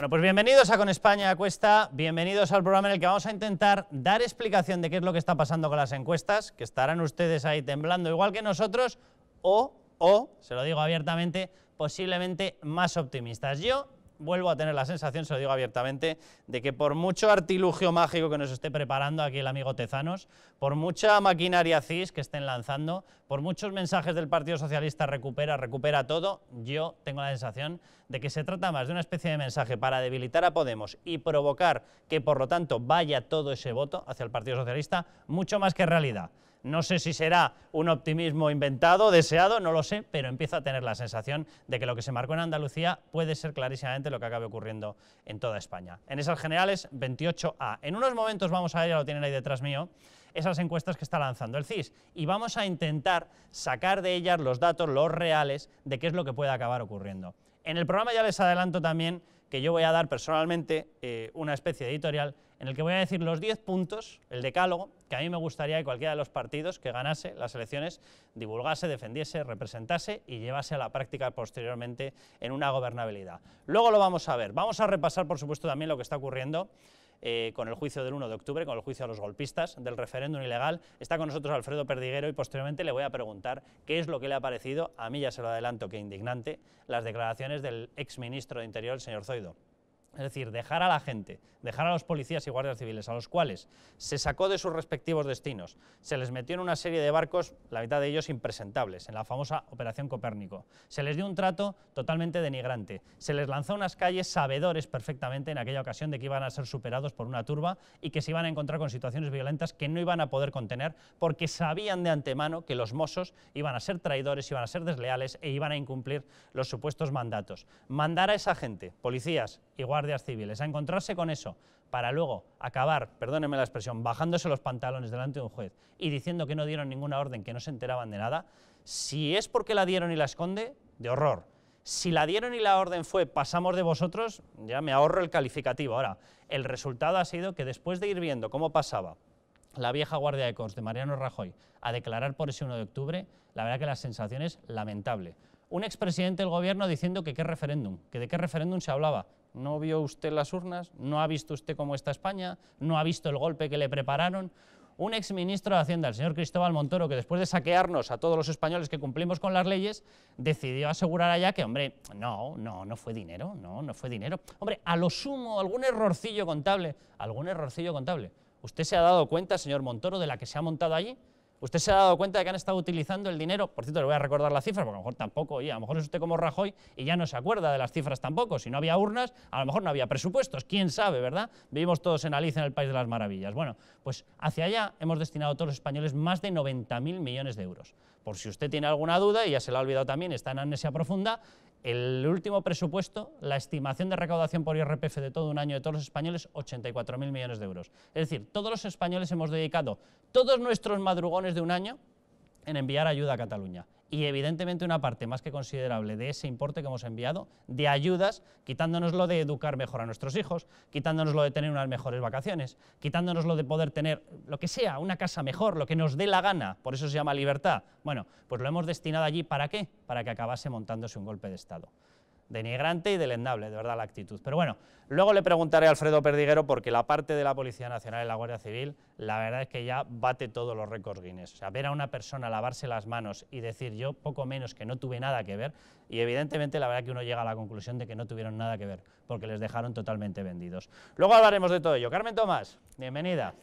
Bueno, pues bienvenidos a Con España Cuesta, bienvenidos al programa en el que vamos a intentar dar explicación de qué es lo que está pasando con las encuestas, que estarán ustedes ahí temblando igual que nosotros, o, o, se lo digo abiertamente, posiblemente más optimistas. Yo vuelvo a tener la sensación, se lo digo abiertamente, de que por mucho artilugio mágico que nos esté preparando aquí el amigo Tezanos, por mucha maquinaria CIS que estén lanzando, por muchos mensajes del Partido Socialista recupera, recupera todo, yo tengo la sensación de que se trata más de una especie de mensaje para debilitar a Podemos y provocar que por lo tanto vaya todo ese voto hacia el Partido Socialista, mucho más que realidad. No sé si será un optimismo inventado, deseado, no lo sé, pero empiezo a tener la sensación de que lo que se marcó en Andalucía puede ser clarísimamente lo que acabe ocurriendo en toda España. En esas generales, 28A. En unos momentos vamos a ver, ya lo tienen ahí detrás mío, esas encuestas que está lanzando el CIS y vamos a intentar sacar de ellas los datos, los reales, de qué es lo que puede acabar ocurriendo. En el programa ya les adelanto también que yo voy a dar personalmente eh, una especie de editorial en el que voy a decir los 10 puntos, el decálogo, que a mí me gustaría que cualquiera de los partidos que ganase las elecciones divulgase, defendiese, representase y llevase a la práctica posteriormente en una gobernabilidad. Luego lo vamos a ver. Vamos a repasar, por supuesto, también lo que está ocurriendo eh, con el juicio del 1 de octubre, con el juicio a los golpistas del referéndum ilegal. Está con nosotros Alfredo Perdiguero y posteriormente le voy a preguntar qué es lo que le ha parecido, a mí ya se lo adelanto que indignante, las declaraciones del exministro de Interior, el señor Zoido. Es decir, dejar a la gente, dejar a los policías y guardias civiles, a los cuales se sacó de sus respectivos destinos, se les metió en una serie de barcos, la mitad de ellos impresentables, en la famosa Operación Copérnico. Se les dio un trato totalmente denigrante, se les lanzó a unas calles sabedores perfectamente en aquella ocasión de que iban a ser superados por una turba y que se iban a encontrar con situaciones violentas que no iban a poder contener porque sabían de antemano que los mozos iban a ser traidores, iban a ser desleales e iban a incumplir los supuestos mandatos. Mandar a esa gente, policías, y guardias civiles, a encontrarse con eso, para luego acabar, perdónenme la expresión, bajándose los pantalones delante de un juez y diciendo que no dieron ninguna orden, que no se enteraban de nada, si es porque la dieron y la esconde, de horror. Si la dieron y la orden fue pasamos de vosotros, ya me ahorro el calificativo. Ahora, el resultado ha sido que después de ir viendo cómo pasaba la vieja guardia de Cons de Mariano Rajoy a declarar por ese 1 de octubre, la verdad que la sensación es lamentable un expresidente del gobierno diciendo que qué referéndum, que de qué referéndum se hablaba. No vio usted las urnas, no ha visto usted cómo está España, no ha visto el golpe que le prepararon. Un exministro de Hacienda, el señor Cristóbal Montoro, que después de saquearnos a todos los españoles que cumplimos con las leyes, decidió asegurar allá que, hombre, no, no, no fue dinero, no, no fue dinero. Hombre, a lo sumo, algún errorcillo contable, algún errorcillo contable. ¿Usted se ha dado cuenta, señor Montoro, de la que se ha montado allí? ¿Usted se ha dado cuenta de que han estado utilizando el dinero? Por cierto, le voy a recordar las cifras, porque a lo mejor tampoco, a lo mejor es usted como Rajoy y ya no se acuerda de las cifras tampoco. Si no había urnas, a lo mejor no había presupuestos, quién sabe, ¿verdad? Vivimos todos en Alice en el País de las Maravillas. Bueno, pues hacia allá hemos destinado a todos los españoles más de 90.000 millones de euros. Por si usted tiene alguna duda, y ya se la ha olvidado también, está en amnesia profunda, el último presupuesto, la estimación de recaudación por IRPF de todo un año de todos los españoles, 84.000 millones de euros. Es decir, todos los españoles hemos dedicado todos nuestros madrugones de un año en enviar ayuda a Cataluña y evidentemente una parte más que considerable de ese importe que hemos enviado de ayudas, quitándonos lo de educar mejor a nuestros hijos, quitándonos lo de tener unas mejores vacaciones, quitándonos lo de poder tener lo que sea, una casa mejor, lo que nos dé la gana, por eso se llama libertad. Bueno, pues lo hemos destinado allí, ¿para qué? Para que acabase montándose un golpe de Estado denigrante y delendable de verdad, la actitud. Pero bueno, luego le preguntaré a Alfredo Perdiguero porque la parte de la Policía Nacional y la Guardia Civil, la verdad es que ya bate todos los récords Guinness. O sea, ver a una persona lavarse las manos y decir yo poco menos que no tuve nada que ver, y evidentemente la verdad que uno llega a la conclusión de que no tuvieron nada que ver, porque les dejaron totalmente vendidos. Luego hablaremos de todo ello. Carmen Tomás, bienvenida.